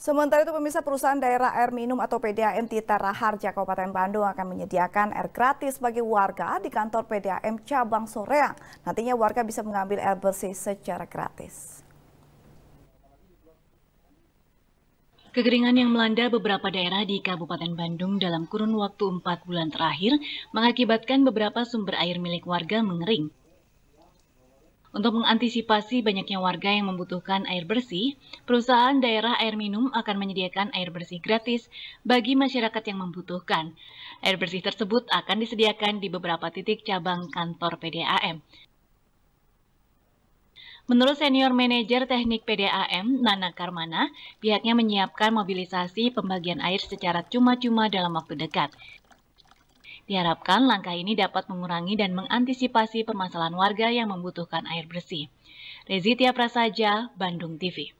Sementara itu pemirsa perusahaan daerah air minum atau PDAM Tita Raharja Kabupaten Bandung akan menyediakan air gratis bagi warga di kantor PDAM Cabang Soreang. Nantinya warga bisa mengambil air bersih secara gratis. Kekeringan yang melanda beberapa daerah di Kabupaten Bandung dalam kurun waktu 4 bulan terakhir mengakibatkan beberapa sumber air milik warga mengering. Untuk mengantisipasi banyaknya warga yang membutuhkan air bersih, perusahaan daerah air minum akan menyediakan air bersih gratis bagi masyarakat yang membutuhkan. Air bersih tersebut akan disediakan di beberapa titik cabang kantor PDAM. Menurut senior manajer teknik PDAM, Nana Karmana, pihaknya menyiapkan mobilisasi pembagian air secara cuma-cuma dalam waktu dekat. Diharapkan langkah ini dapat mengurangi dan mengantisipasi permasalahan warga yang membutuhkan air bersih. Rezitia Prasaja, Bandung TV.